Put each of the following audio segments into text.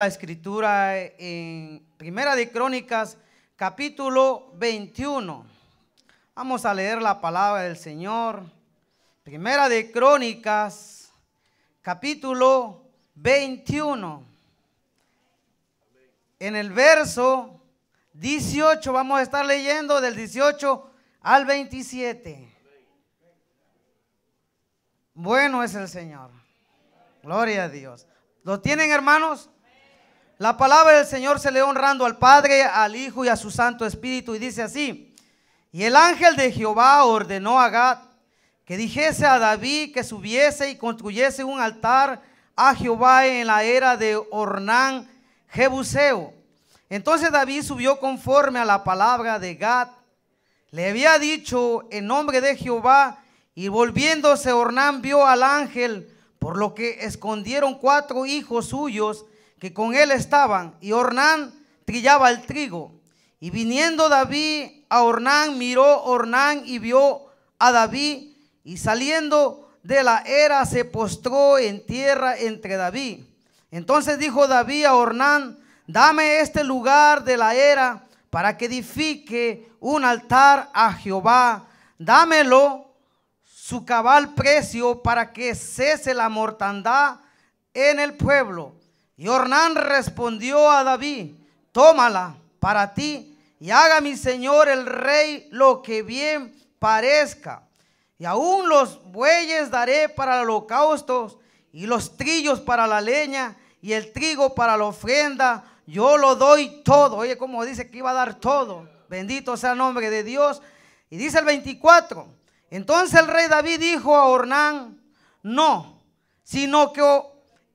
la escritura en Primera de Crónicas, capítulo 21. Vamos a leer la palabra del Señor. Primera de Crónicas, capítulo 21. En el verso 18, vamos a estar leyendo del 18 al 27. Bueno es el Señor. Gloria a Dios. ¿Lo tienen, hermanos? La palabra del Señor se le honrando al Padre, al Hijo y a su Santo Espíritu y dice así, y el ángel de Jehová ordenó a Gad que dijese a David que subiese y construyese un altar a Jehová en la era de Ornán Jebuseo. Entonces David subió conforme a la palabra de Gad. Le había dicho en nombre de Jehová, y volviéndose Ornán vio al ángel, por lo que escondieron cuatro hijos suyos que con él estaban, y Ornán trillaba el trigo. Y viniendo David a Ornán, miró Ornán y vio a David, y saliendo de la era se postró en tierra entre David. Entonces dijo David a Ornán, dame este lugar de la era para que edifique un altar a Jehová. Dámelo su cabal precio para que cese la mortandad en el pueblo. Y Ornán respondió a David, tómala para ti y haga mi señor el rey lo que bien parezca. Y aún los bueyes daré para el holocausto y los trillos para la leña y el trigo para la ofrenda. Yo lo doy todo. Oye, como dice que iba a dar todo. Bendito sea el nombre de Dios. Y dice el 24. Entonces el rey David dijo a Ornán, no, sino que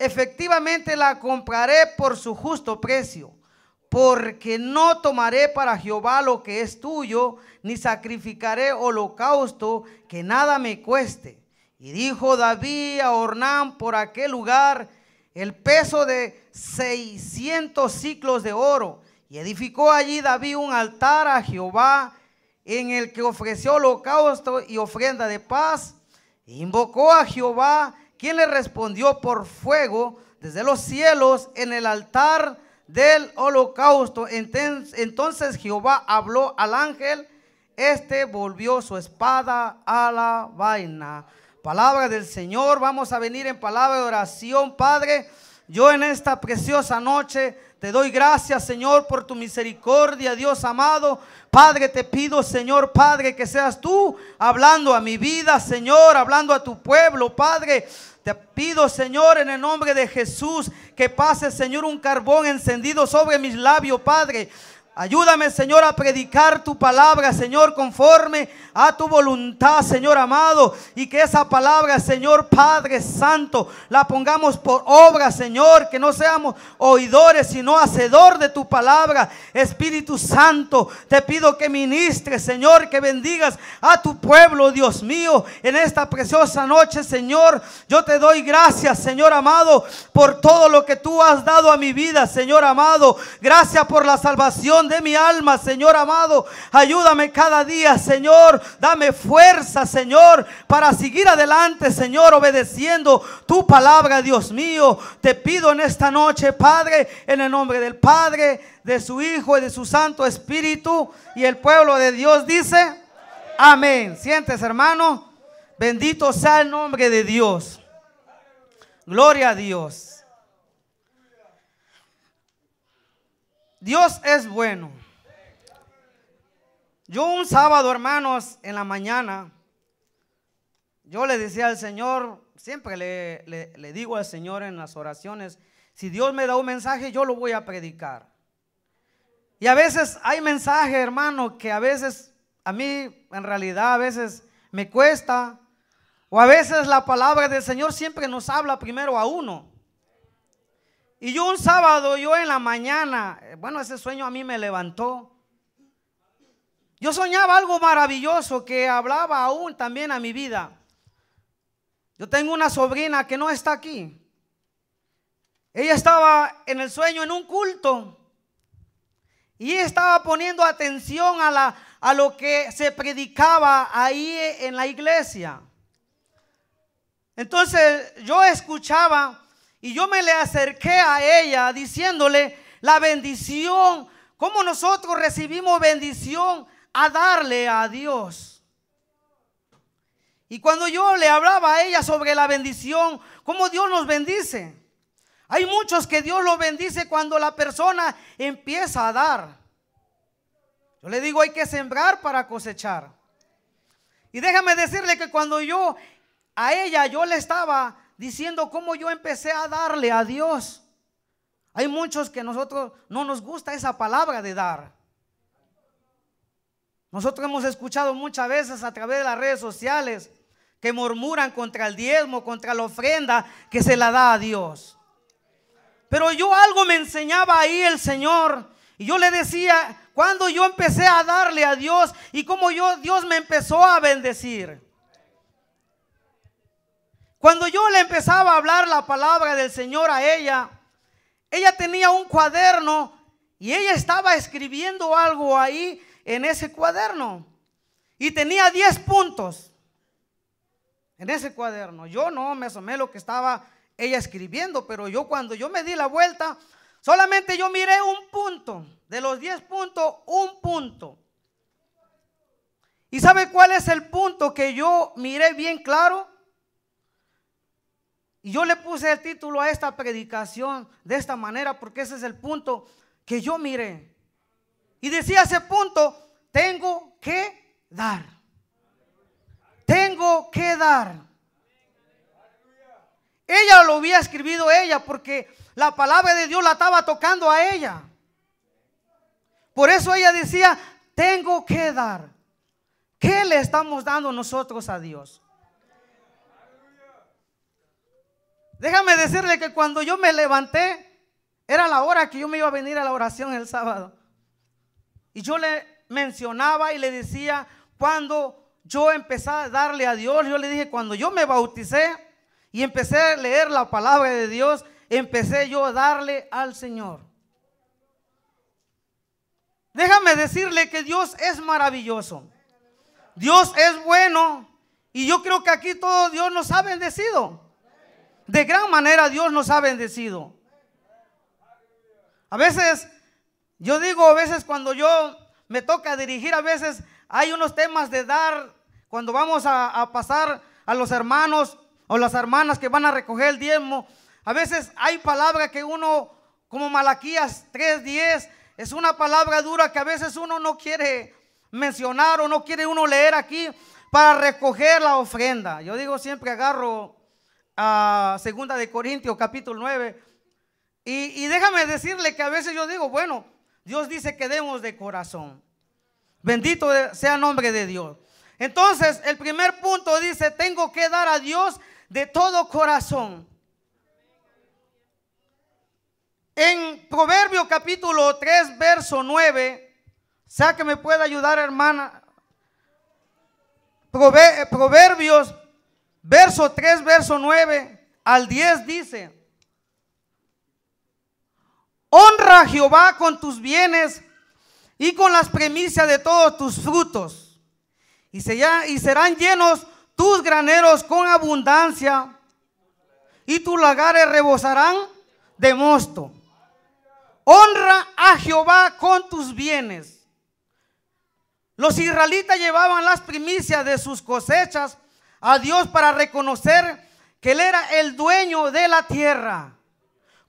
Efectivamente la compraré por su justo precio, porque no tomaré para Jehová lo que es tuyo, ni sacrificaré holocausto que nada me cueste. Y dijo David a Ornán por aquel lugar el peso de 600 ciclos de oro. Y edificó allí David un altar a Jehová en el que ofreció holocausto y ofrenda de paz. E invocó a Jehová quien le respondió por fuego desde los cielos en el altar del holocausto. Entonces Jehová habló al ángel, este volvió su espada a la vaina. Palabra del Señor, vamos a venir en palabra de oración, Padre. Yo en esta preciosa noche te doy gracias, Señor, por tu misericordia, Dios amado. Padre, te pido, Señor, Padre, que seas tú hablando a mi vida, Señor, hablando a tu pueblo, Padre. Te pido, Señor, en el nombre de Jesús, que pase, Señor, un carbón encendido sobre mis labios, Padre. Ayúdame, Señor, a predicar tu palabra, Señor, conforme a tu voluntad, Señor amado. Y que esa palabra, Señor Padre Santo, la pongamos por obra, Señor. Que no seamos oidores, sino hacedor de tu palabra. Espíritu Santo, te pido que ministres, Señor, que bendigas a tu pueblo, Dios mío, en esta preciosa noche, Señor. Yo te doy gracias, Señor amado, por todo lo que tú has dado a mi vida, Señor amado. Gracias por la salvación de mi alma, Señor amado. Ayúdame cada día, Señor. Dame fuerza, Señor, para seguir adelante, Señor, obedeciendo tu palabra, Dios mío. Te pido en esta noche, Padre, en el nombre del Padre, de su Hijo y de su Santo Espíritu. Y el pueblo de Dios dice, amén. Sientes, hermano. Bendito sea el nombre de Dios. Gloria a Dios. Dios es bueno. Yo un sábado, hermanos, en la mañana, yo le decía al Señor, siempre le, digo al Señor en las oraciones, si Dios me da un mensaje, yo lo voy a predicar. Y a veces hay mensaje hermano, que a veces, a mí en realidad a veces me cuesta, o a veces la palabra del Señor siempre nos habla primero a uno. Y yo un sábado, yo en la mañana, eh, bueno, ese sueño a mí me levantó. Yo soñaba algo maravilloso que hablaba aún también a mi vida. Yo tengo una sobrina que no está aquí. Ella estaba en el sueño en un culto y estaba poniendo atención a, la, a lo que se predicaba ahí eh, en la iglesia. Entonces yo escuchaba y yo me le acerqué a ella diciéndole la bendición, cómo nosotros recibimos bendición a darle a Dios. Y cuando yo le hablaba a ella sobre la bendición, cómo Dios nos bendice. Hay muchos que Dios lo bendice cuando la persona empieza a dar. Yo le digo, hay que sembrar para cosechar. Y déjame decirle que cuando yo a ella yo le estaba diciendo cómo yo empecé a darle a Dios. Hay muchos que nosotros no nos gusta esa palabra de dar. Nosotros hemos escuchado muchas veces a través de las redes sociales que murmuran contra el diezmo, contra la ofrenda que se la da a Dios. Pero yo algo me enseñaba ahí el Señor y yo le decía, cuando yo empecé a darle a Dios y como yo Dios me empezó a bendecir. Cuando yo le empezaba a hablar la palabra del Señor a ella, ella tenía un cuaderno y ella estaba escribiendo algo ahí en ese cuaderno. Y tenía 10 puntos en ese cuaderno. Yo no me asomé lo que estaba ella escribiendo, pero yo cuando yo me di la vuelta, solamente yo miré un punto. De los 10 puntos, un punto. ¿Y sabe cuál es el punto que yo miré bien claro? Y yo le puse el título a esta predicación de esta manera porque ese es el punto que yo miré. Y decía ese punto, tengo que dar. Tengo que dar. Ella lo había escribido ella porque la palabra de Dios la estaba tocando a ella. Por eso ella decía, tengo que dar. ¿Qué le estamos dando nosotros a Dios? Déjame decirle que cuando yo me levanté, era la hora que yo me iba a venir a la oración el sábado. Y yo le mencionaba y le decía, cuando yo empecé a darle a Dios, yo le dije, cuando yo me bauticé y empecé a leer la palabra de Dios, empecé yo a darle al Señor. Déjame decirle que Dios es maravilloso. Dios es bueno. Y yo creo que aquí todo Dios nos ha bendecido. De gran manera Dios nos ha bendecido. A veces, yo digo, a veces cuando yo me toca dirigir, a veces hay unos temas de dar, cuando vamos a, pasar a los hermanos o las hermanas que van a recoger el diezmo, a veces hay palabras que uno, como Malaquías 3.10, es una palabra dura que a veces uno no quiere mencionar o no quiere uno leer aquí para recoger la ofrenda. Yo digo siempre agarro a segunda de Corintios capítulo 9. Y, déjame decirle que a veces yo digo, bueno, Dios dice que demos de corazón. Bendito sea el nombre de Dios. Entonces, el primer punto dice, tengo que dar a Dios de todo corazón. En Proverbios capítulo 3, verso 9, sea que me pueda ayudar, hermana. Proverbios Verso 3, verso 9 al 10 dice, honra a Jehová con tus bienes y con las primicias de todos tus frutos, y, serán llenos tus graneros con abundancia, y tus lagares rebosarán de mosto. Honra a Jehová con tus bienes. Los israelitas llevaban las primicias de sus cosechas a Dios para reconocer que Él era el dueño de la tierra.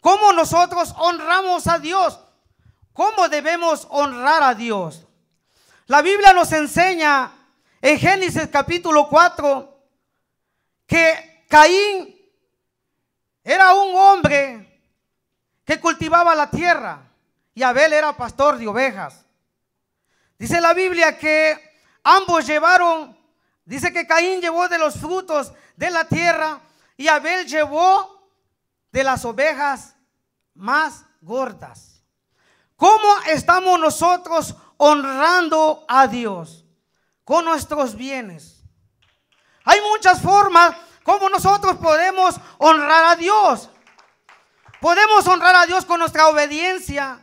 ¿Cómo nosotros honramos a Dios? ¿Cómo debemos honrar a Dios? La Biblia nos enseña en Génesis capítulo 4 que Caín era un hombre que cultivaba la tierra y Abel era pastor de ovejas. Dice la Biblia que ambos llevaron Dice que Caín llevó de los frutos de la tierra y Abel llevó de las ovejas más gordas. ¿Cómo estamos nosotros honrando a Dios con nuestros bienes? Hay muchas formas como nosotros podemos honrar a Dios. Podemos honrar a Dios con nuestra obediencia,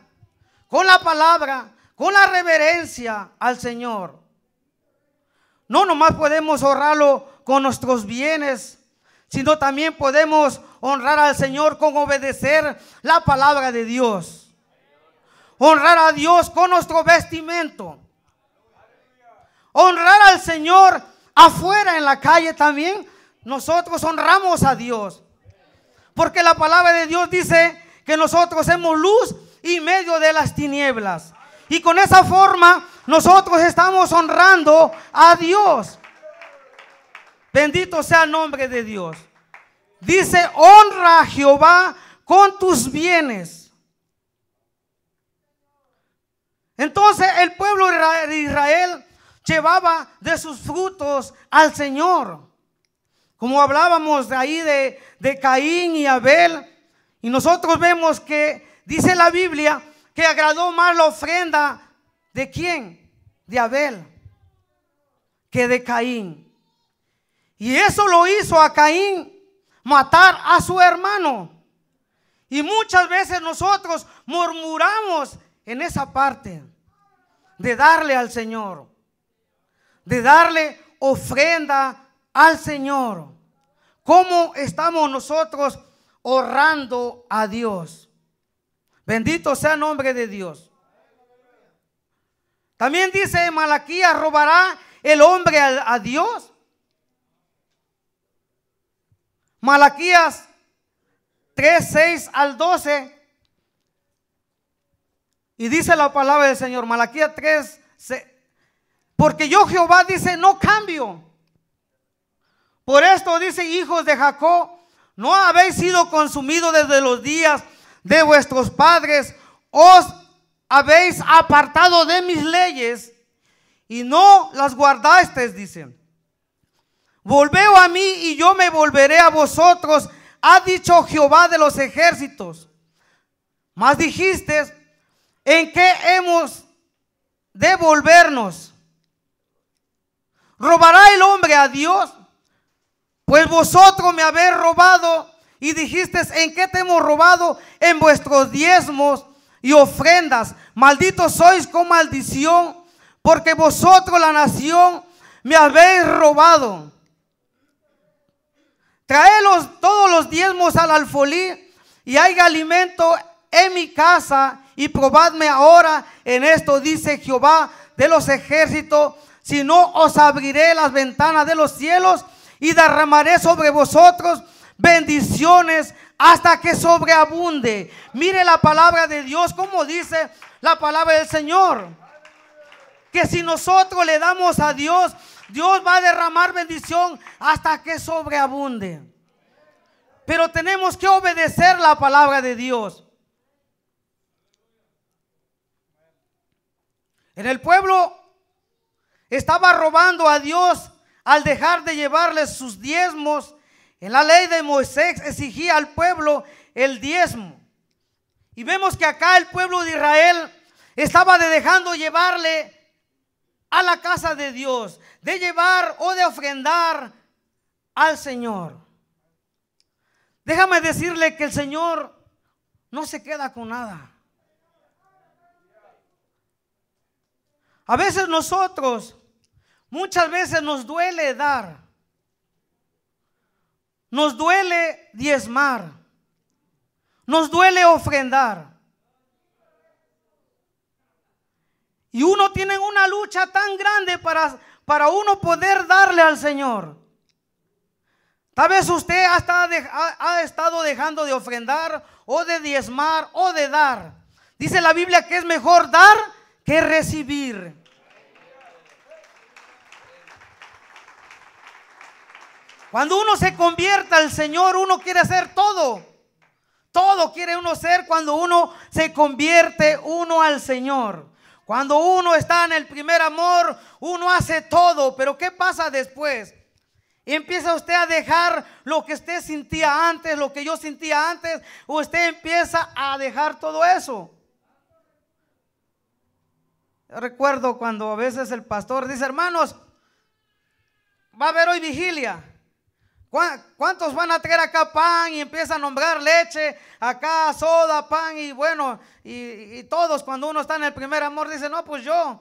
con la palabra, con la reverencia al Señor. No nomás podemos honrarlo con nuestros bienes, sino también podemos honrar al Señor con obedecer la palabra de Dios. Honrar a Dios con nuestro vestimento. Honrar al Señor afuera en la calle también. Nosotros honramos a Dios. Porque la palabra de Dios dice que nosotros somos luz y medio de las tinieblas. Y con esa forma nosotros estamos honrando a Dios. Bendito sea el nombre de Dios. Dice, honra a Jehová con tus bienes. Entonces el pueblo de Israel llevaba de sus frutos al Señor. Como hablábamos de ahí de, de Caín y Abel. Y nosotros vemos que dice la Biblia que agradó más la ofrenda ¿De quién? De Abel, que de Caín. Y eso lo hizo a Caín matar a su hermano. Y muchas veces nosotros murmuramos en esa parte de darle al Señor, de darle ofrenda al Señor. ¿Cómo estamos nosotros honrando a Dios? Bendito sea el nombre de Dios. También dice Malaquías, robará el hombre a, Dios. Malaquías 3, 6 al 12. Y dice la palabra del Señor, Malaquías 3, 6, porque yo Jehová dice, no cambio. Por esto dice, hijos de Jacob, no habéis sido consumidos desde los días de vuestros padres, os habéis apartado de mis leyes y no las guardasteis, dicen. Volveo a mí y yo me volveré a vosotros, ha dicho Jehová de los ejércitos. Mas dijiste, ¿en qué hemos de volvernos? ¿Robará el hombre a Dios? Pues vosotros me habéis robado y dijiste, ¿en qué te hemos robado? En vuestros diezmos y ofrendas. Malditos sois con maldición, porque vosotros la nación me habéis robado. Traelos todos los diezmos al alfolí y haya alimento en mi casa y probadme ahora en esto, dice Jehová de los ejércitos, si no os abriré las ventanas de los cielos y derramaré sobre vosotros bendiciones hasta que sobreabunde. Mire la palabra de Dios, como dice la palabra del Señor. Que si nosotros le damos a Dios, Dios va a derramar bendición hasta que sobreabunde. Pero tenemos que obedecer la palabra de Dios. En el pueblo estaba robando a Dios al dejar de llevarles sus diezmos en la ley de Moisés exigía al pueblo el diezmo. Y vemos que acá el pueblo de Israel estaba de dejando llevarle a la casa de Dios, de llevar o de ofrendar al Señor. Déjame decirle que el Señor no se queda con nada. A veces nosotros, muchas veces nos duele dar. Nos duele diezmar. Nos duele ofrendar. Y uno tiene una lucha tan grande para, para uno poder darle al Señor. Tal vez usted ha, ha estado dejando de ofrendar o de diezmar o de dar. Dice la Biblia que es mejor dar que recibir. Cuando uno se convierta al Señor, uno quiere hacer todo. Todo quiere uno ser cuando uno se convierte uno al Señor. Cuando uno está en el primer amor, uno hace todo. Pero ¿qué pasa después? Empieza usted a dejar lo que usted sentía antes, lo que yo sentía antes. Usted empieza a dejar todo eso. recuerdo cuando a veces el pastor dice, hermanos, va a haber hoy vigilia. ¿Cuántos van a traer acá pan y empiezan a nombrar leche, acá soda, pan y bueno, y, todos cuando uno está en el primer amor dice no, pues yo,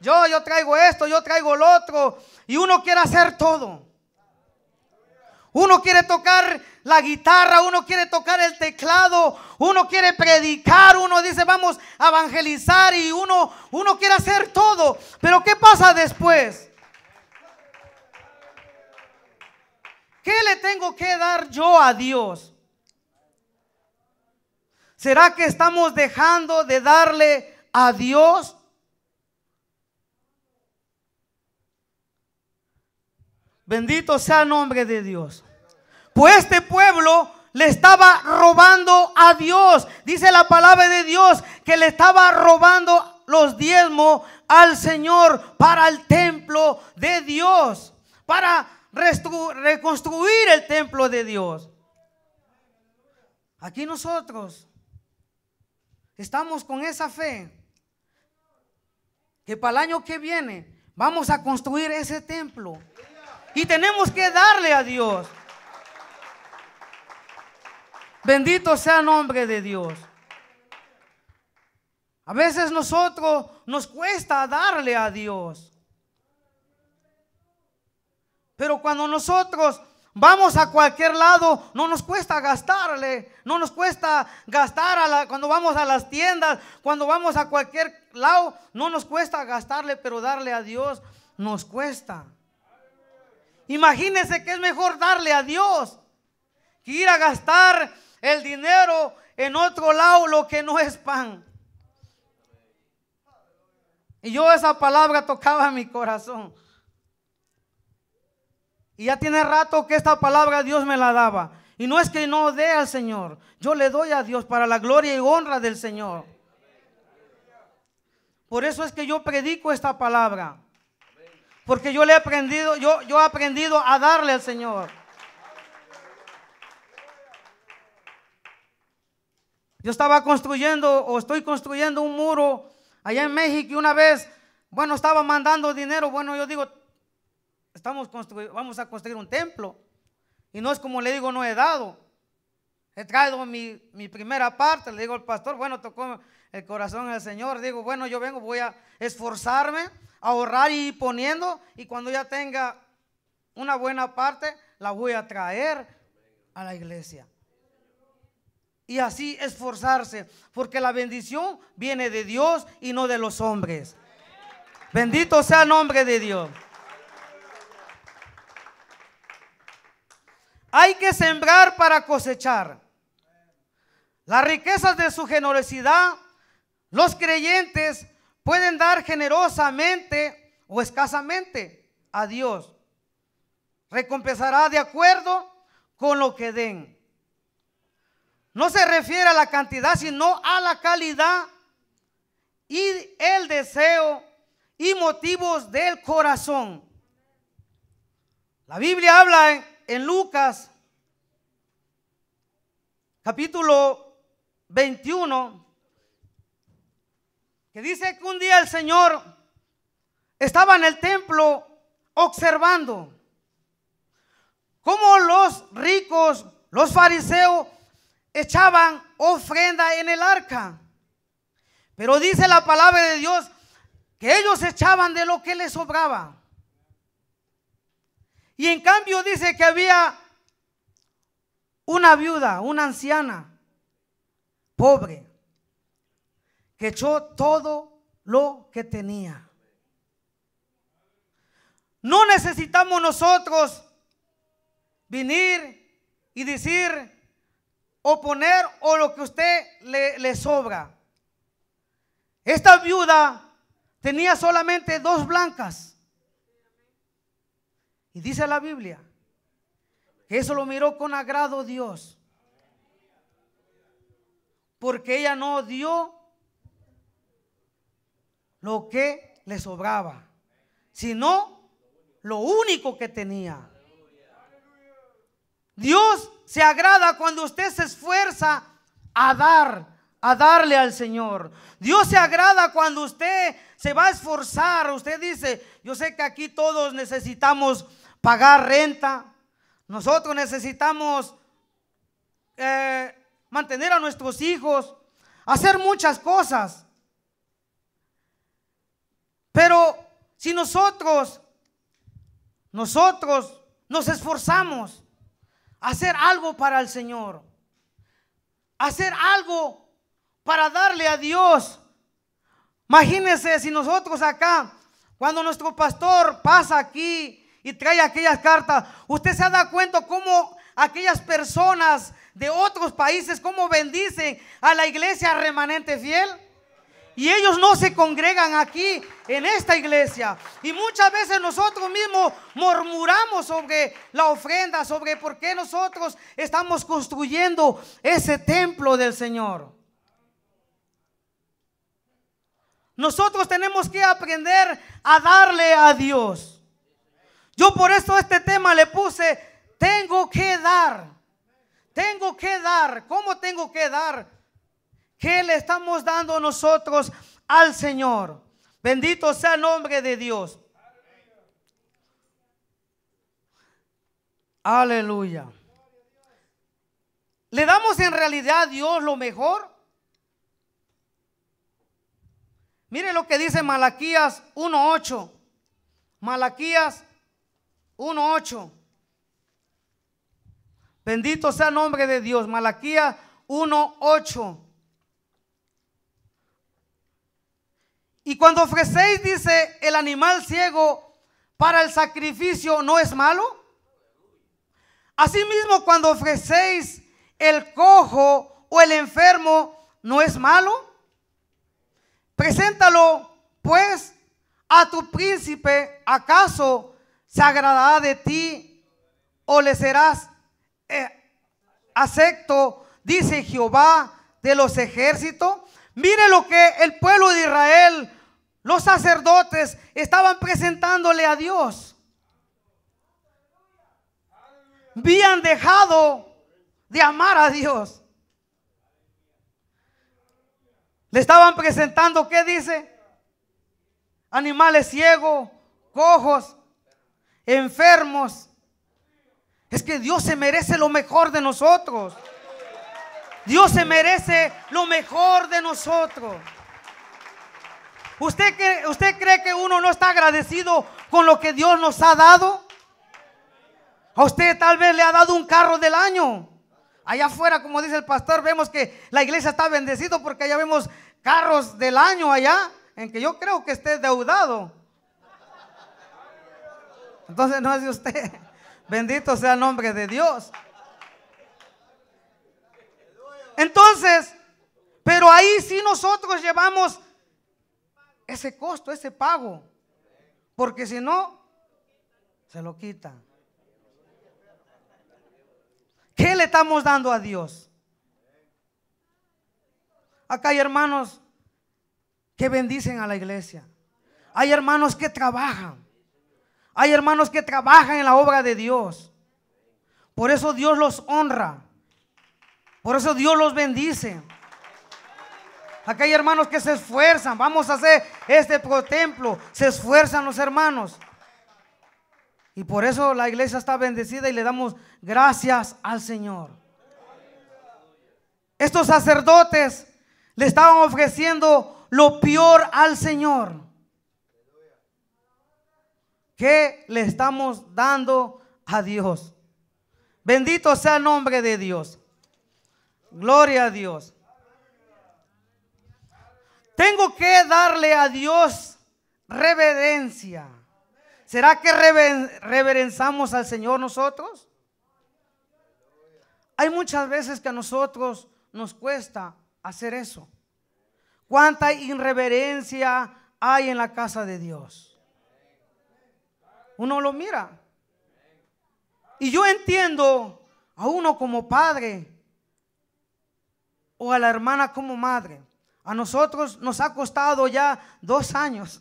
yo, yo traigo esto, yo traigo lo otro, y uno quiere hacer todo. Uno quiere tocar la guitarra, uno quiere tocar el teclado, uno quiere predicar, uno dice vamos a evangelizar y uno, uno quiere hacer todo. Pero ¿qué pasa después? ¿Qué le tengo que dar yo a Dios? ¿Será que estamos dejando de darle a Dios? Bendito sea el nombre de Dios. Pues este pueblo le estaba robando a Dios. Dice la palabra de Dios que le estaba robando los diezmos al Señor para el templo de Dios. Para reconstruir el templo de Dios. Aquí nosotros estamos con esa fe que para el año que viene vamos a construir ese templo. Y tenemos que darle a Dios. Bendito sea el nombre de Dios. A veces nosotros nos cuesta darle a Dios. Pero cuando nosotros vamos a cualquier lado, no nos cuesta gastarle, no nos cuesta gastar a la, cuando vamos a las tiendas, cuando vamos a cualquier lado, no nos cuesta gastarle, pero darle a Dios nos cuesta. Imagínense que es mejor darle a Dios que ir a gastar el dinero en otro lado lo que no es pan. Y yo esa palabra tocaba mi corazón. Y ya tiene rato que esta palabra Dios me la daba. Y no es que no dé al Señor, yo le doy a Dios para la gloria y honra del Señor. Por eso es que yo predico esta palabra. Porque yo le he aprendido, yo, yo he aprendido a darle al Señor. Yo estaba construyendo o estoy construyendo un muro allá en México y una vez, bueno, estaba mandando dinero, bueno, yo digo, estamos vamos a construir un templo. Y no es como le digo, no he dado. He traído mi, primera parte, le digo al pastor, bueno, tocó el corazón del Señor. Digo, bueno, yo vengo, voy a esforzarme, ahorrar y ir poniendo. Y cuando ya tenga una buena parte, la voy a traer a la iglesia. Y así esforzarse, porque la bendición viene de Dios y no de los hombres. Bendito sea el nombre de Dios. Hay que sembrar para cosechar. Las riquezas de su generosidad, los creyentes pueden dar generosamente o escasamente a Dios. Recompensará de acuerdo con lo que den. No se refiere a la cantidad, sino a la calidad y el deseo y motivos del corazón. La Biblia habla en en Lucas capítulo 21, que dice que un día el Señor estaba en el templo observando cómo los ricos, los fariseos, echaban ofrenda en el arca. Pero dice la palabra de Dios que ellos echaban de lo que les sobraba. Y en cambio dice que había una viuda, una anciana, pobre, que echó todo lo que tenía. No necesitamos nosotros venir y decir o poner o lo que usted le, le sobra. Esta viuda tenía solamente dos blancas. Y dice la Biblia que eso lo miró con agrado Dios. Porque ella no dio lo que le sobraba, sino lo único que tenía. Dios se agrada cuando usted se esfuerza a dar, a darle al Señor. Dios se agrada cuando usted se va a esforzar. Usted dice, yo sé que aquí todos necesitamos pagar renta. Nosotros necesitamos eh, mantener a nuestros hijos, hacer muchas cosas. Pero si nosotros, nosotros nos esforzamos a hacer algo para el Señor, hacer algo para darle a Dios. Imagínense si nosotros acá, cuando nuestro pastor pasa aquí y trae aquellas cartas, usted se ha da cuenta cómo aquellas personas de otros países, cómo bendicen a la iglesia remanente fiel. Y ellos no se congregan aquí en esta iglesia. Y muchas veces nosotros mismos murmuramos sobre la ofrenda, sobre por qué nosotros estamos construyendo ese templo del Señor. Nosotros tenemos que aprender a darle a Dios. Yo por eso este tema le puse, tengo que dar, tengo que dar, ¿cómo tengo que dar? ¿Qué le estamos dando nosotros al Señor? Bendito sea el nombre de Dios. Aleluya. ¿Le damos en realidad a Dios lo mejor? Mire lo que dice Malaquías 1.8. Malaquías 1.8. Bendito sea el nombre de Dios. Malaquía 1.8. Y cuando ofrecéis, dice, el animal ciego para el sacrificio, ¿no es malo? Asimismo, cuando ofrecéis el cojo o el enfermo, ¿no es malo? Preséntalo, pues, a tu príncipe, ¿acaso se agradará de ti o le serás eh, acepto, dice Jehová de los ejércitos. Mire lo que el pueblo de Israel, los sacerdotes, estaban presentándole a Dios. Habían dejado de amar a Dios. Le estaban presentando, ¿qué dice? Animales ciegos, cojos, enfermos. Es que Dios se merece lo mejor de nosotros. Dios se merece lo mejor de nosotros. ¿Usted, cree, ¿Usted cree que uno no está agradecido con lo que Dios nos ha dado? A usted tal vez le ha dado un carro del año. Allá afuera, como dice el pastor, vemos que la iglesia está bendecida porque allá vemos carros del año allá, en que yo creo que esté deudado. Entonces no es de usted. Bendito sea el nombre de Dios. Entonces, pero ahí sí nosotros llevamos ese costo, ese pago. Porque si no, se lo quita. ¿Qué le estamos dando a Dios? Acá hay hermanos que bendicen a la iglesia. Hay hermanos que trabajan. Hay hermanos que trabajan en la obra de Dios. Por eso Dios los honra. Por eso Dios los bendice. Aquí hay hermanos que se esfuerzan. Vamos a hacer este templo. Se esfuerzan los hermanos. Y por eso la iglesia está bendecida y le damos gracias al Señor. Estos sacerdotes le estaban ofreciendo lo peor al Señor. ¿Qué le estamos dando a Dios? Bendito sea el nombre de Dios. Gloria a Dios. Tengo que darle a Dios reverencia. ¿Será que reverenzamos al Señor nosotros? Hay muchas veces que a nosotros nos cuesta hacer eso. ¿Cuánta irreverencia hay en la casa de Dios? uno lo mira. Y yo entiendo a uno como padre o a la hermana como madre. A nosotros nos ha costado ya dos años.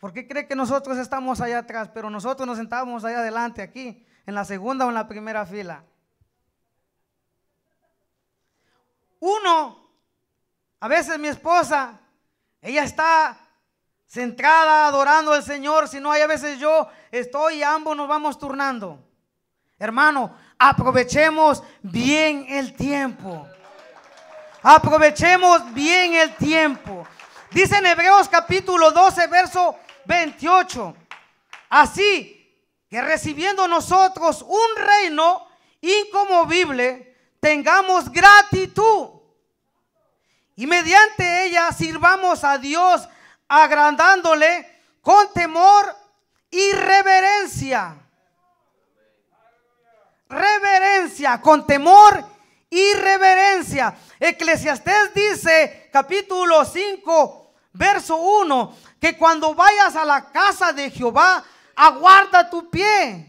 ¿Por qué cree que nosotros estamos allá atrás, pero nosotros nos sentamos allá adelante, aquí, en la segunda o en la primera fila? Uno, a veces mi esposa, ella está centrada adorando al Señor, si no hay a veces yo estoy y ambos nos vamos turnando. Hermano, aprovechemos bien el tiempo. Aprovechemos bien el tiempo. Dice en Hebreos capítulo 12, verso 28. Así que recibiendo nosotros un reino incomovible, tengamos gratitud. Y mediante ella sirvamos a Dios agrandándole con temor y reverencia. Reverencia, con temor y reverencia. Eclesiastés dice, capítulo 5, verso 1, que cuando vayas a la casa de Jehová, aguarda tu pie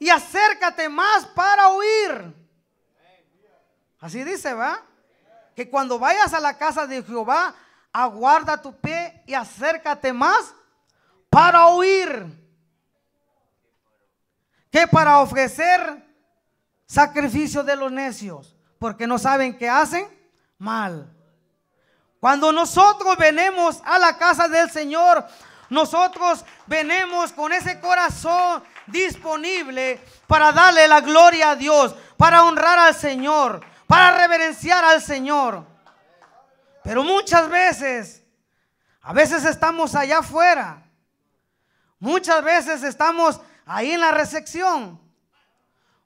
y acércate más para huir. Así dice, ¿va? Que cuando vayas a la casa de Jehová, aguarda tu pie y acércate más para oír que para ofrecer sacrificio de los necios, porque no saben que hacen mal. Cuando nosotros venimos a la casa del Señor, nosotros venimos con ese corazón disponible para darle la gloria a Dios, para honrar al Señor, para reverenciar al Señor. Pero muchas veces, a veces estamos allá afuera. Muchas veces estamos ahí en la recepción.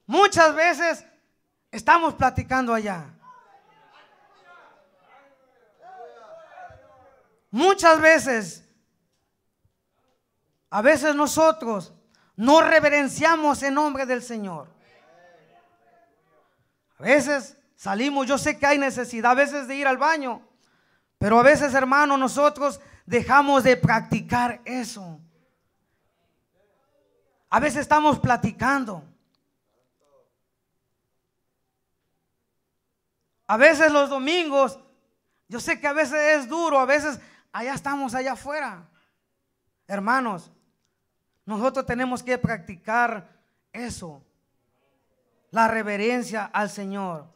Muchas veces estamos platicando allá. Muchas veces, a veces nosotros no reverenciamos el nombre del Señor. A veces salimos, yo sé que hay necesidad, a veces de ir al baño, pero a veces, hermano, nosotros dejamos de practicar eso. A veces estamos platicando. A veces los domingos, yo sé que a veces es duro, a veces allá estamos allá afuera. Hermanos, nosotros tenemos que practicar eso, la reverencia al Señor.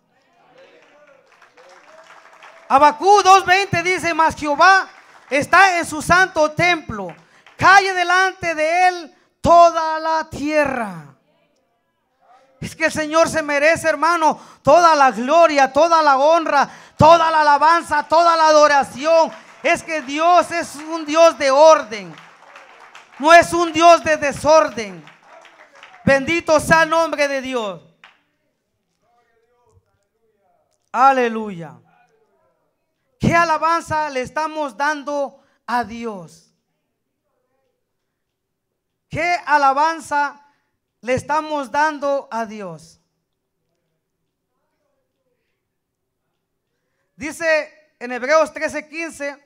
Abacú 2.20 dice, mas Jehová está en su santo templo. Calle delante de él toda la tierra. Es que el Señor se merece, hermano, toda la gloria, toda la honra, toda la alabanza, toda la adoración. Es que Dios es un Dios de orden. No es un Dios de desorden. Bendito sea el nombre de Dios. Aleluya. ¿Qué alabanza le estamos dando a Dios? ¿Qué alabanza le estamos dando a Dios? Dice en Hebreos 13:15,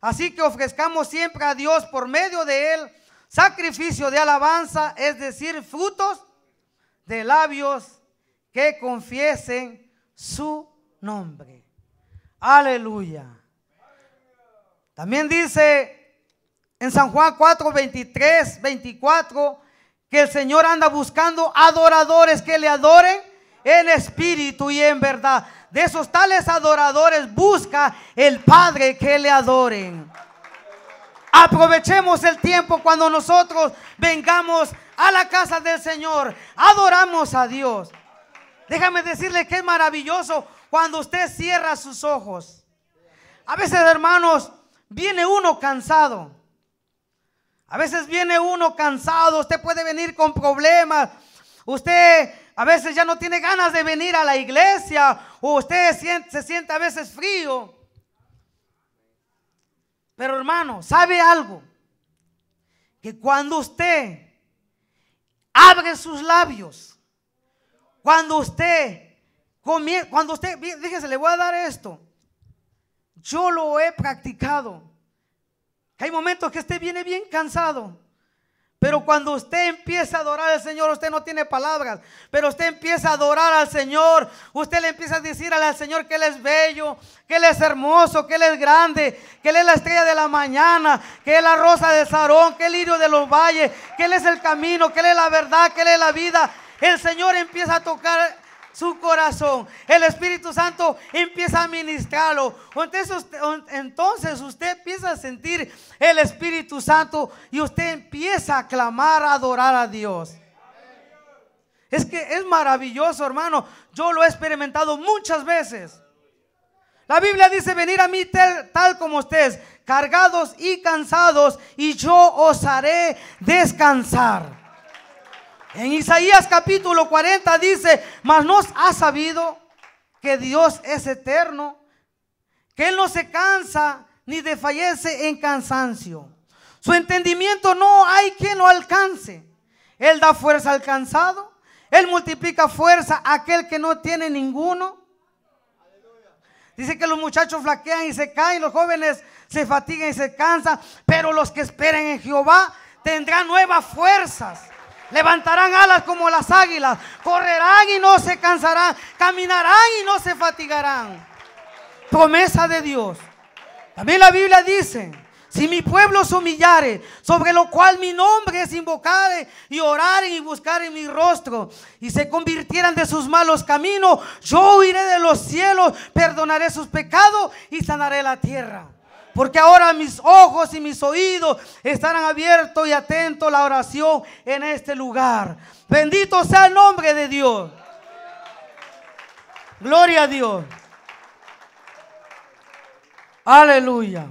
así que ofrezcamos siempre a Dios por medio de Él sacrificio de alabanza, es decir, frutos de labios que confiesen su nombre. Aleluya. También dice en San Juan 4, 23, 24, que el Señor anda buscando adoradores que le adoren en espíritu y en verdad. De esos tales adoradores busca el Padre que le adoren. Aprovechemos el tiempo cuando nosotros vengamos a la casa del Señor. Adoramos a Dios. Déjame decirle que es maravilloso cuando usted cierra sus ojos. A veces, hermanos, viene uno cansado. A veces viene uno cansado, usted puede venir con problemas. Usted a veces ya no tiene ganas de venir a la iglesia o usted se siente a veces frío. Pero hermano, ¿sabe algo? Que cuando usted abre sus labios, cuando usted cuando usted, déjese, le voy a dar esto. Yo lo he practicado. Hay momentos que usted viene bien cansado. Pero cuando usted empieza a adorar al Señor, usted no tiene palabras, pero usted empieza a adorar al Señor, usted le empieza a decir al Señor que Él es bello, que Él es hermoso, que Él es grande, que Él es la estrella de la mañana, que Él es la rosa de sarón, que Él es el lirio de los valles, que Él es el camino, que Él es la verdad, que Él es la vida. El Señor empieza a tocar su corazón. El Espíritu Santo empieza a ministrarlo. Entonces usted, empieza a sentir el Espíritu Santo y usted empieza a clamar, a adorar a Dios. Es que es maravilloso, hermano. Yo lo he experimentado muchas veces. La Biblia dice, venir a mí tal, como ustedes, cargados y cansados, y yo os haré descansar. En Isaías capítulo 40 dice, mas nos ha sabido que Dios es eterno, que Él no se cansa ni desfallece en cansancio. Su entendimiento no hay quien lo alcance. Él da fuerza al cansado, Él multiplica fuerza a aquel que no tiene ninguno. Dice que los muchachos flaquean y se caen, los jóvenes se fatigan y se cansan, pero los que esperan en Jehová tendrán nuevas fuerzas Levantarán alas como las águilas. Correrán y no se cansarán. Caminarán y no se fatigarán. Promesa de Dios. También la Biblia dice, si mi pueblo se humillare, sobre lo cual mi nombre es invocar y orar y buscar en mi rostro, y se convirtieran de sus malos caminos, yo huiré de los cielos, perdonaré sus pecados y sanaré la tierra. Porque ahora mis ojos y mis oídos estarán abiertos y atentos a la oración en este lugar. Bendito sea el nombre de Dios. Gloria a Dios. Aleluya.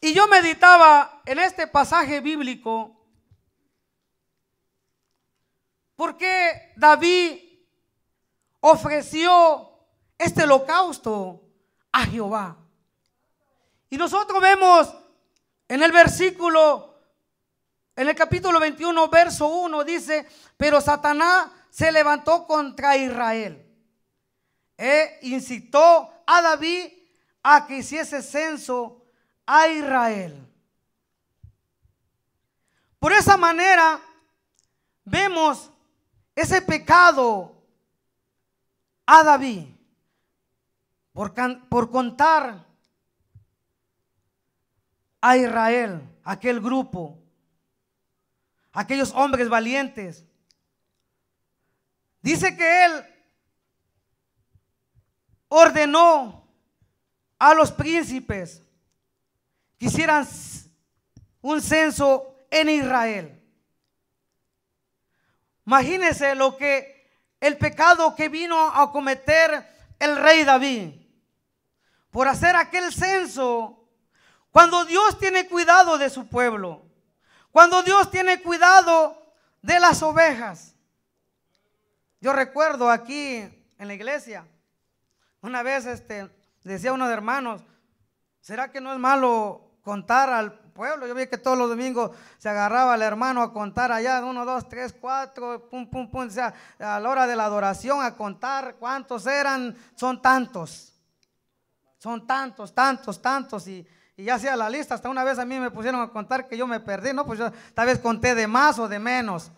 Y yo meditaba en este pasaje bíblico porque David ofreció este holocausto a Jehová. Y nosotros vemos en el versículo, en el capítulo 21, verso 1, dice, pero Satanás se levantó contra Israel e incitó a David a que hiciese censo a Israel. Por esa manera vemos ese pecado a David por, por contar a Israel, aquel grupo, aquellos hombres valientes. Dice que él ordenó a los príncipes que hicieran un censo en Israel. Imagínense lo que el pecado que vino a cometer el rey David por hacer aquel censo cuando Dios tiene cuidado de su pueblo, cuando Dios tiene cuidado de las ovejas. Yo recuerdo aquí en la iglesia, una vez este, decía uno de hermanos, ¿será que no es malo contar al pueblo. Yo vi que todos los domingos se agarraba el hermano a contar allá, uno, dos, tres, cuatro, pum, pum, pum, sea, a la hora de la adoración a contar cuántos eran, son tantos, son tantos, tantos, tantos, y, y ya hacía la lista, hasta una vez a mí me pusieron a contar que yo me perdí, no, pues yo tal vez conté de más o de menos.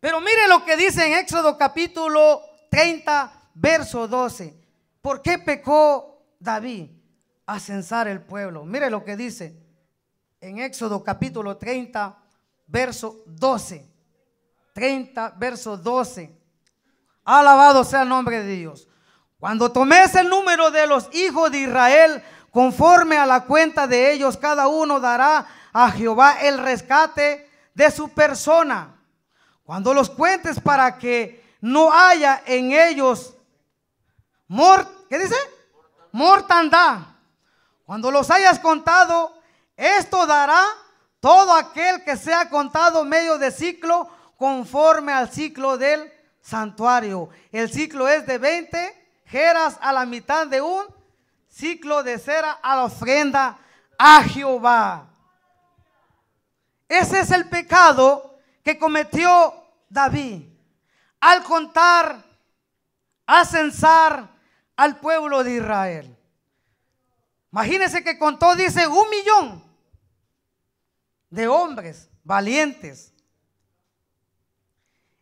Pero mire lo que dice en Éxodo capítulo 30, verso 12. ¿Por qué pecó David? A censar el pueblo. Mire lo que dice en Éxodo capítulo 30, verso 12. 30, verso 12. Alabado sea el nombre de Dios. Cuando tomes el número de los hijos de Israel, conforme a la cuenta de ellos, cada uno dará a Jehová el rescate de su persona. Cuando los cuentes para que no haya en ellos Mort, ¿Qué dice? Mortandad. Cuando los hayas contado, esto dará todo aquel que sea contado medio de ciclo conforme al ciclo del santuario. El ciclo es de 20 jeras a la mitad de un ciclo de cera a la ofrenda a Jehová. Ese es el pecado que cometió David al contar, a censar, al pueblo de Israel. imagínese que contó, dice, un millón de hombres valientes.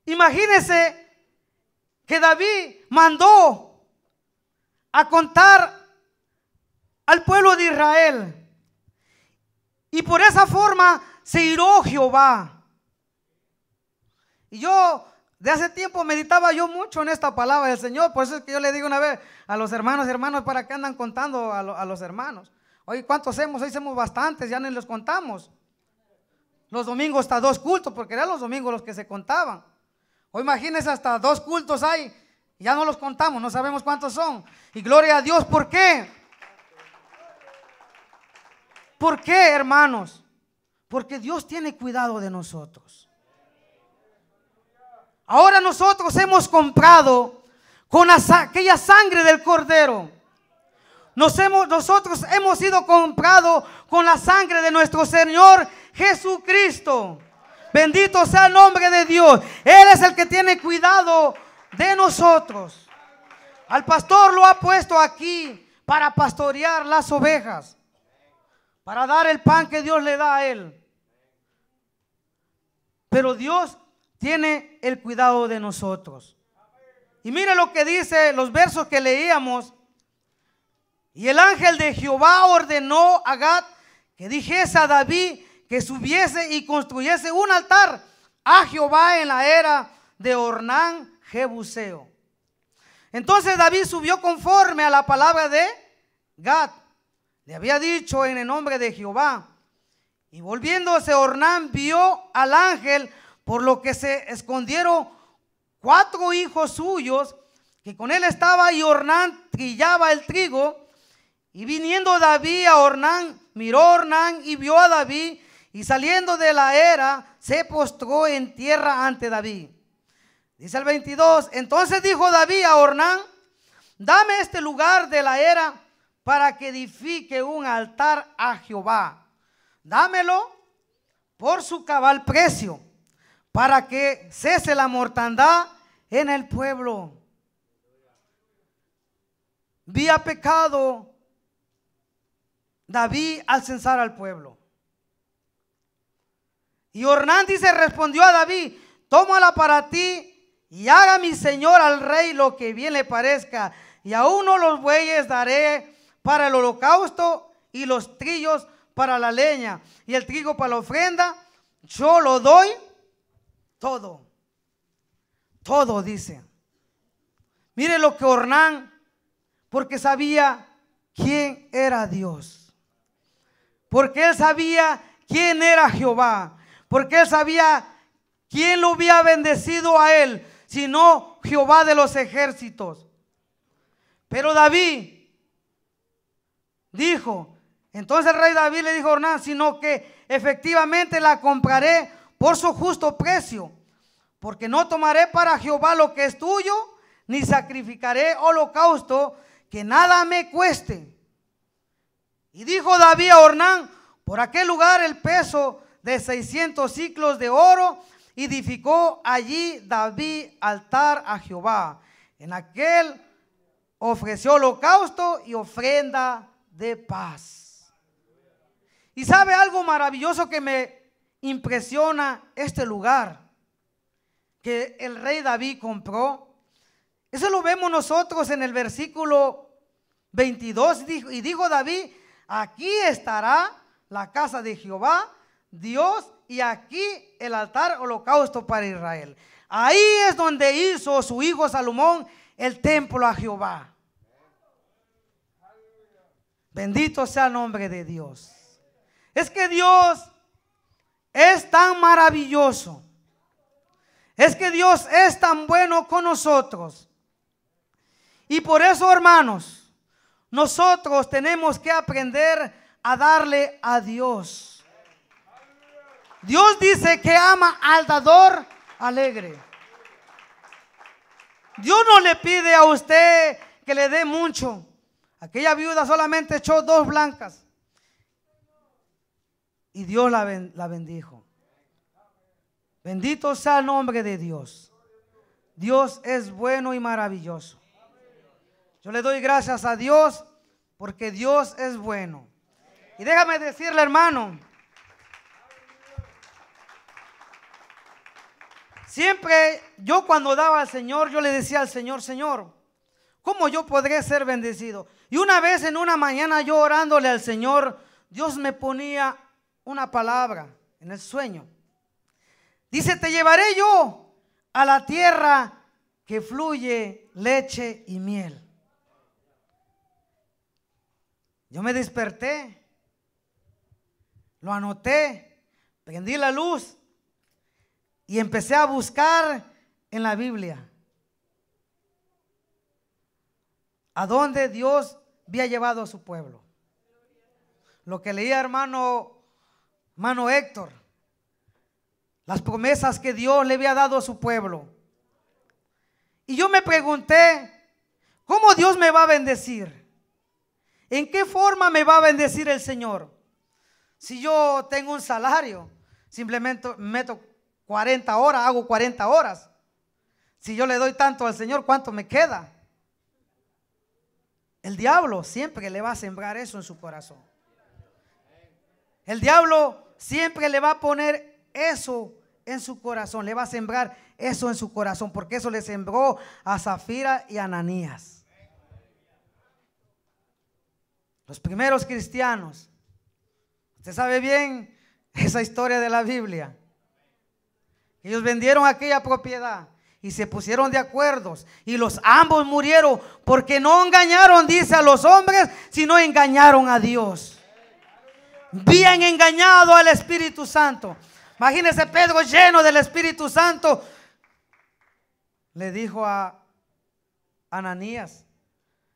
Imagínense que David mandó a contar al pueblo de Israel. Y por esa forma se iró Jehová. Y yo de hace tiempo meditaba yo mucho en esta palabra del Señor, por eso es que yo le digo una vez a los hermanos hermanos, ¿para qué andan contando a, los hermanos? Oye, ¿cuántos hemos? Hoy somos bastantes, ya ni los contamos. Los domingos hasta dos cultos, porque eran los domingos los que se contaban. O imagínense, hasta dos cultos hay, ya no los contamos, no sabemos cuántos son. Y gloria a Dios, ¿por qué? ¿Por qué, hermanos? Porque Dios tiene cuidado de nosotros. Ahora nosotros hemos comprado con aquella sangre del cordero. Nos hemos, nosotros hemos sido comprados con la sangre de nuestro Señor Jesucristo. Bendito sea el nombre de Dios. Él es el que tiene cuidado de nosotros. Al pastor lo ha puesto aquí para pastorear las ovejas, para dar el pan que Dios le da a él. Pero Dios tiene el cuidado de nosotros. Y mire lo que dice los versos que leíamos. Y el ángel de Jehová ordenó a Gad que dijese a David que subiese y construyese un altar a Jehová en la era de Ornán Jebuseo. Entonces David subió conforme a la palabra de Gad. Le había dicho en el nombre de Jehová. Y volviéndose Ornán vio al ángel por lo que se escondieron cuatro hijos suyos, que con él estaba y Ornán trillaba el trigo. Y viniendo David a Ornán, miró a Ornán y vio a David, y saliendo de la era, se postró en tierra ante David. Dice el 22, entonces dijo David a Ornán, dame este lugar de la era para que edifique un altar a Jehová. Dámelo por su cabal precio para que cese la mortandad en el pueblo. Vía pecado David al censar al pueblo. Y Hernán se respondió a David, tómala para ti y haga mi señor al rey lo que bien le parezca. Y a uno los bueyes daré para el holocausto y los trillos para la leña y el trigo para la ofrenda. Yo lo doy todo. Todo, dice. Mire lo que Ornán, porque sabía quién era Dios. Porque él sabía quién era Jehová. Porque él sabía quién lo había bendecido a él, sino Jehová de los ejércitos. Pero David dijo, entonces el rey David le dijo a Ornán, sino que efectivamente la compraré por su justo precio, porque no tomaré para Jehová lo que es tuyo, ni sacrificaré holocausto que nada me cueste. Y dijo David a Ornán, por aquel lugar el peso de 600 ciclos de oro, edificó allí David altar a Jehová. En aquel ofreció holocausto y ofrenda de paz. Y sabe algo maravilloso que me impresiona este lugar que el rey David compró. Eso lo vemos nosotros en el versículo 22. Y dijo David, aquí estará la casa de Jehová, Dios, y aquí el altar holocausto para Israel. Ahí es donde hizo su hijo Salomón el templo a Jehová. Bendito sea el nombre de Dios. Es que Dios es tan maravilloso. Es que Dios es tan bueno con nosotros. Y por eso, hermanos, nosotros tenemos que aprender a darle a Dios. Dios dice que ama al dador alegre. Dios no le pide a usted que le dé mucho. Aquella viuda solamente echó dos blancas. Y Dios la, bendijo. Bendito sea el nombre de Dios. Dios es bueno y maravilloso. Yo le doy gracias a Dios porque Dios es bueno. Y déjame decirle, hermano, siempre yo cuando daba al Señor, yo le decía al Señor, Señor, ¿cómo yo podré ser bendecido? Y una vez en una mañana yo orándole al Señor, Dios me ponía una palabra en el sueño. Dice, te llevaré yo a la tierra que fluye leche y miel. Yo me desperté, lo anoté, prendí la luz y empecé a buscar en la Biblia a dónde Dios había llevado a su pueblo. Lo que leía hermano mano Héctor, las promesas que Dios le había dado a su pueblo. Y yo me pregunté, ¿cómo Dios me va a bendecir? ¿En qué forma me va a bendecir el Señor? Si yo tengo un salario, simplemente meto 40 horas, hago 40 horas. Si yo le doy tanto al Señor, ¿cuánto me queda? El diablo siempre le va a sembrar eso en su corazón. El diablo Siempre le va a poner eso en su corazón, le va a sembrar eso en su corazón, porque eso le sembró a Zafira y a Ananías. Los primeros cristianos. Usted sabe bien esa historia de la Biblia. Ellos vendieron aquella propiedad y se pusieron de acuerdo y los ambos murieron porque no engañaron, dice, a los hombres, sino engañaron a Dios bien engañado al Espíritu Santo. Imagínese Pedro lleno del Espíritu Santo. Le dijo a Ananías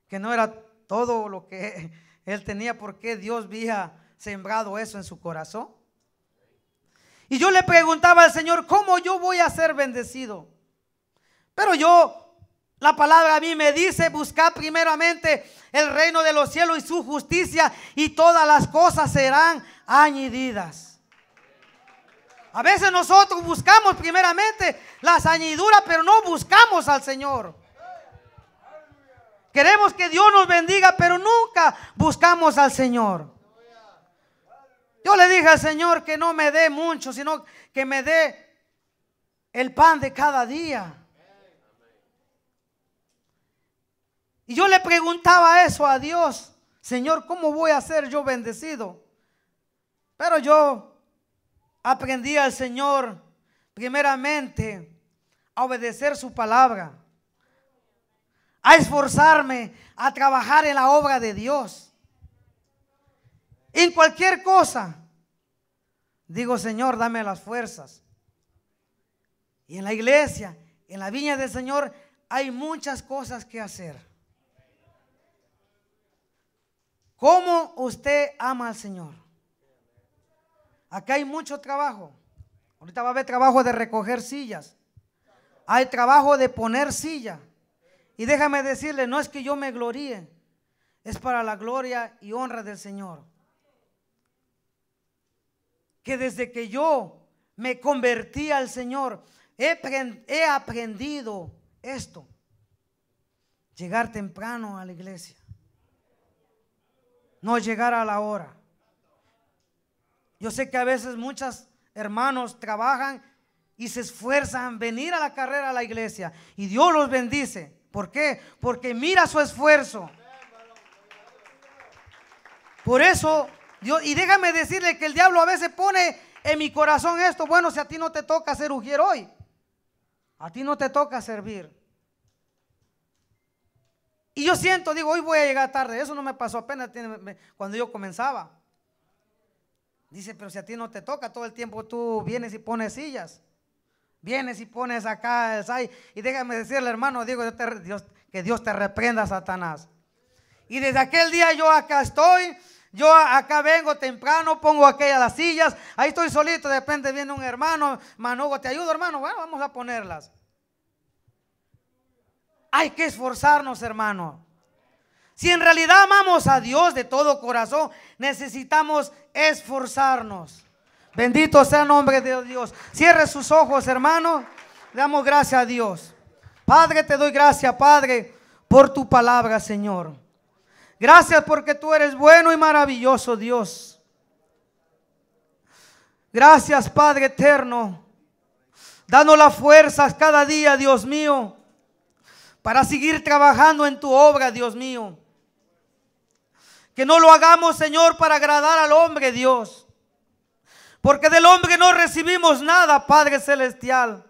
que no era todo lo que él tenía porque Dios había sembrado eso en su corazón. Y yo le preguntaba al Señor, ¿cómo yo voy a ser bendecido? Pero yo la palabra a mí me dice, buscar primeramente el reino de los cielos y su justicia y todas las cosas serán añadidas. A veces nosotros buscamos primeramente las añaduras, pero no buscamos al Señor. Queremos que Dios nos bendiga, pero nunca buscamos al Señor. Yo le dije al Señor que no me dé mucho, sino que me dé el pan de cada día. Y yo le preguntaba eso a Dios, Señor, ¿cómo voy a ser yo bendecido? Pero yo aprendí al Señor primeramente a obedecer su palabra, a esforzarme, a trabajar en la obra de Dios, en cualquier cosa. Digo, Señor, dame las fuerzas. Y en la iglesia, en la viña del Señor, hay muchas cosas que hacer. ¿Cómo usted ama al Señor? Acá hay mucho trabajo. Ahorita va a haber trabajo de recoger sillas. Hay trabajo de poner silla. Y déjame decirle, no es que yo me gloríe, es para la gloria y honra del Señor. Que desde que yo me convertí al Señor, he aprendido esto, llegar temprano a la iglesia no a la hora. Yo sé que a veces muchos hermanos trabajan y se esfuerzan venir a la carrera a la iglesia y Dios los bendice. ¿Por qué? Porque mira su esfuerzo. Por eso, Dios, y déjame decirle que el diablo a veces pone en mi corazón esto, bueno, si a ti no te toca ser ujier hoy, a ti no te toca servir. Y yo siento, digo, hoy voy a llegar tarde. Eso no me pasó apenas cuando yo comenzaba. Dice, pero si a ti no te toca, todo el tiempo tú vienes y pones sillas. Vienes y pones acá el Y déjame decirle, hermano, digo, Dios, que Dios te reprenda, Satanás. Y desde aquel día yo acá estoy. Yo acá vengo temprano, pongo aquellas las sillas. Ahí estoy solito. De repente viene un hermano, Manugo, te ayudo, hermano. Bueno, vamos a ponerlas hay que esforzarnos, hermano. Si en realidad amamos a Dios de todo corazón, necesitamos esforzarnos. Bendito sea el nombre de Dios. Cierre sus ojos, hermano. Damos gracias a Dios. Padre, te doy gracias, Padre, por tu palabra, Señor. Gracias porque tú eres bueno y maravilloso, Dios. Gracias, Padre eterno. Danos las fuerzas cada día, Dios mío para seguir trabajando en tu obra, Dios mío. Que no lo hagamos, Señor, para agradar al hombre, Dios. Porque del hombre no recibimos nada, Padre Celestial.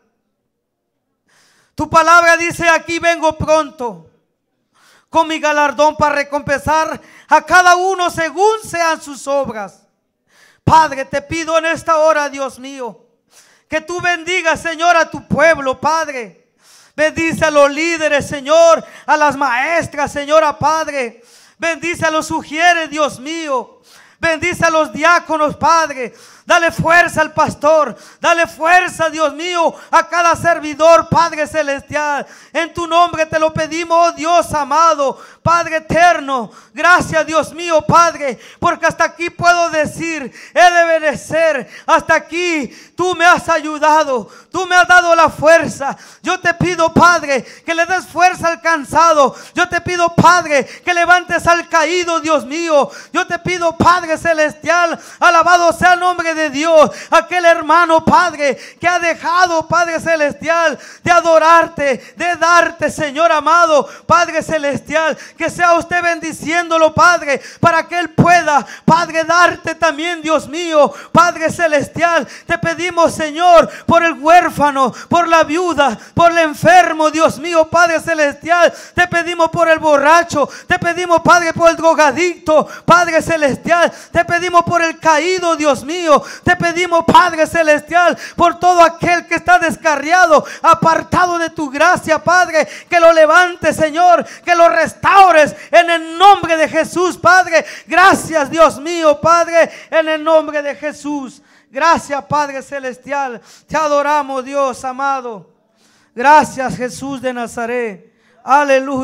Tu palabra dice, aquí vengo pronto con mi galardón para recompensar a cada uno según sean sus obras. Padre, te pido en esta hora, Dios mío, que tú bendigas, Señor, a tu pueblo, Padre. Bendice a los líderes, Señor, a las maestras, Señora Padre. Bendice a los sugieres, Dios mío. Bendice a los diáconos, Padre. Dale fuerza al pastor. Dale fuerza, Dios mío, a cada servidor, Padre Celestial. En tu nombre te lo pedimos, oh Dios amado, Padre eterno. Gracias, Dios mío, Padre, porque hasta aquí puedo decir, he de merecer. Hasta aquí tú me has ayudado. Tú me has dado la fuerza. Yo te pido, Padre, que le des fuerza al cansado. Yo te pido, Padre, que levantes al caído, Dios mío. Yo te pido, Padre Celestial, alabado sea el nombre de Dios, aquel hermano, Padre, que ha dejado, Padre Celestial, de adorarte, de darte, Señor amado, Padre Celestial, que sea usted bendiciéndolo, Padre, para que Él pueda, Padre, darte también, Dios mío, Padre Celestial, te pedimos, Señor, por el huérfano, por la viuda, por el enfermo, Dios mío, Padre Celestial, te pedimos por el borracho, te pedimos, Padre, por el drogadicto, Padre Celestial, te pedimos por el caído, Dios mío, te pedimos, Padre Celestial, por todo aquel que está descarriado, apartado de tu gracia, Padre, que lo levantes, Señor, que lo restaures en el nombre de Jesús, Padre. Gracias, Dios mío, Padre, en el nombre de Jesús. Gracias, Padre Celestial. Te adoramos, Dios amado. Gracias, Jesús de Nazaret. Aleluya.